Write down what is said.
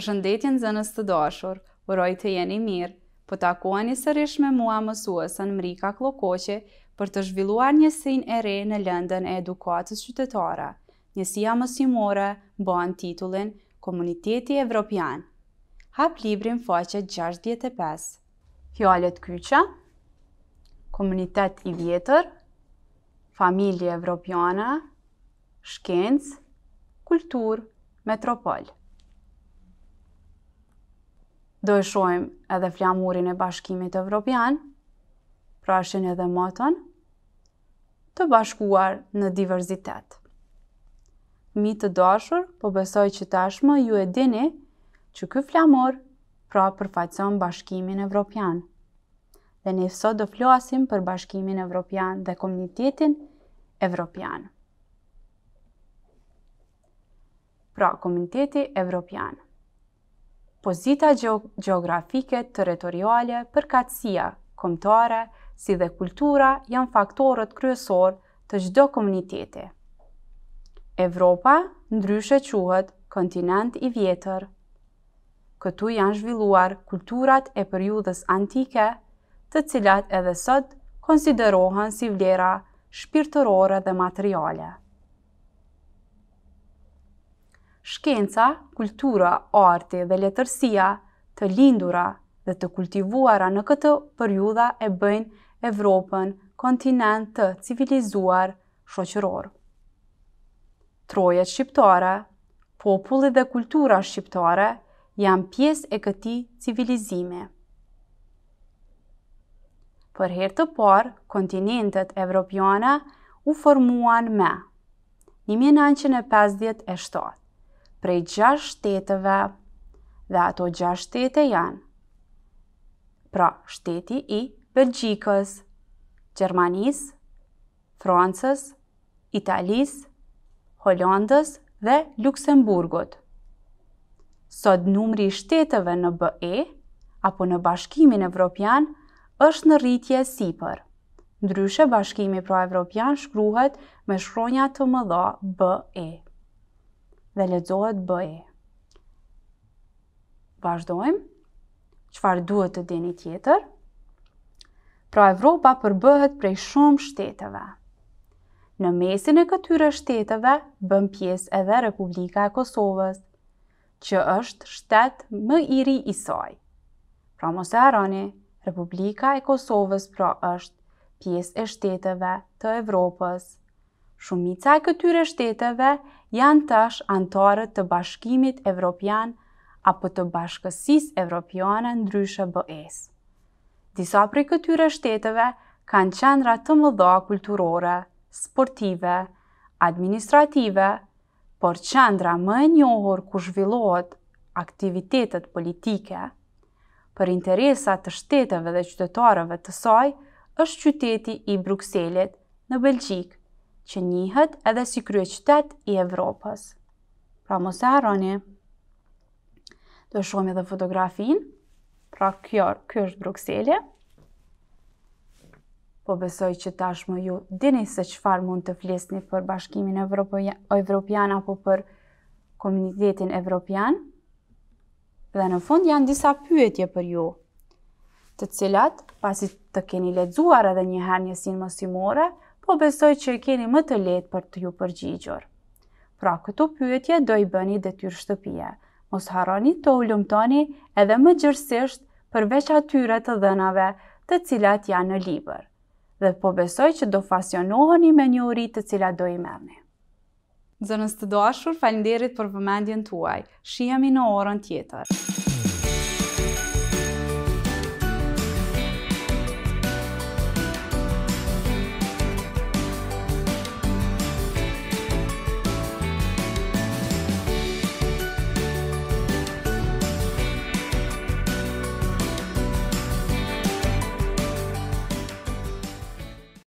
për shëndetjen zënës të dashur, uroj të jeni mirë, po të akoni së me mua mësuesën Mrika Klokoqe për të zhvilluar njësin e re në lëndën e edukatës qytetara. Njësia mësimore bën titullin Komuniteti Evropian. Hap librin faqet 65. Fjallet kyqa, komunitet i vjetër, familje evropiana, shkencë, kulturë, metropolë do e shojmë edhe flamurin e bashkimit evropian, pra një edhe moton, të bashkuar në diverzitet. Mi të dashur, po besoj që tashmë ju e dini që ky flamur pra përfaqëson bashkimin evropian. Dhe ne sot do flasim për bashkimin evropian dhe komunitetin evropian. Pra, komuniteti evropian pozita geografike, territoriale, përkatësia, komtare, si dhe kultura janë faktorët kryesor të gjdo komuniteti. Evropa ndryshe quhet kontinent i vjetër. Këtu janë zhvilluar kulturat e periudhës antike, të cilat edhe sot konsiderohen si vlera shpirtërore dhe materiale. shkenca, kultura, arti dhe letërsia të lindura dhe të kultivuara në këtë periudha e bëjnë Evropën kontinent të civilizuar shoqëror. Trojet shqiptare, populli dhe kultura shqiptare janë pjesë e këtij civilizimi. Për herë të parë, kontinentet evropiane u formuan me 1957 prej gjash shteteve dhe ato gjash shtete janë. Pra, shteti i Belgjikës, Gjermanis, Francës, Italis, Hollandës dhe Luxemburgut. Sot numri shteteve në BE apo në Bashkimin Evropian është në rritje sipër. Ndryshe Bashkimi Pro-Evropian shkruhet me shkronja të mëdha BE dhe lexohet BE. Vazdojmë. Çfarë duhet të dini tjetër? Pra Evropa përbëhet prej shumë shteteve. Në mesin e këtyre shteteve bën pjesë edhe Republika e Kosovës, që është shtet më i ri i saj. Pra mos e harroni, Republika e Kosovës pra është pjesë e shteteve të Evropës shumica e këtyre shteteve janë tash antarët të bashkimit evropian apo të bashkësis evropiane ndryshe bëes. Disa prej këtyre shteteve kanë qendra të mëdha kulturore, sportive, administrative, por qendra më e njohur ku zhvillohet aktivitetet politike, për interesat të shteteve dhe qytetarëve të saj, është qyteti i Bruxellit në Belgjikë, që njihët edhe si krye qëtet i Evropës. Pra mos e arroni. Do shumë edhe fotografin. Pra kjo është Bruxelles. Po besoj që tashmë ju dini se qëfar mund të flesni për bashkimin evropian apo për komunitetin evropian. Dhe në fund janë disa pyetje për ju të cilat, pasi të keni ledzuar edhe një herë njësin mësimore, po besoj që i keni më të letë për të ju përgjigjur. Pra këtu pyetje do i bëni dhe tyrë shtëpia. mos haroni të ullumtoni edhe më gjërësisht përveç atyre të dhenave të cilat janë në libër, dhe po besoj që do fasionohoni me një uri të cilat do i mërni. Zënës të doashur, falinderit për vëmendjen tuaj. Shihemi në orën tjetër.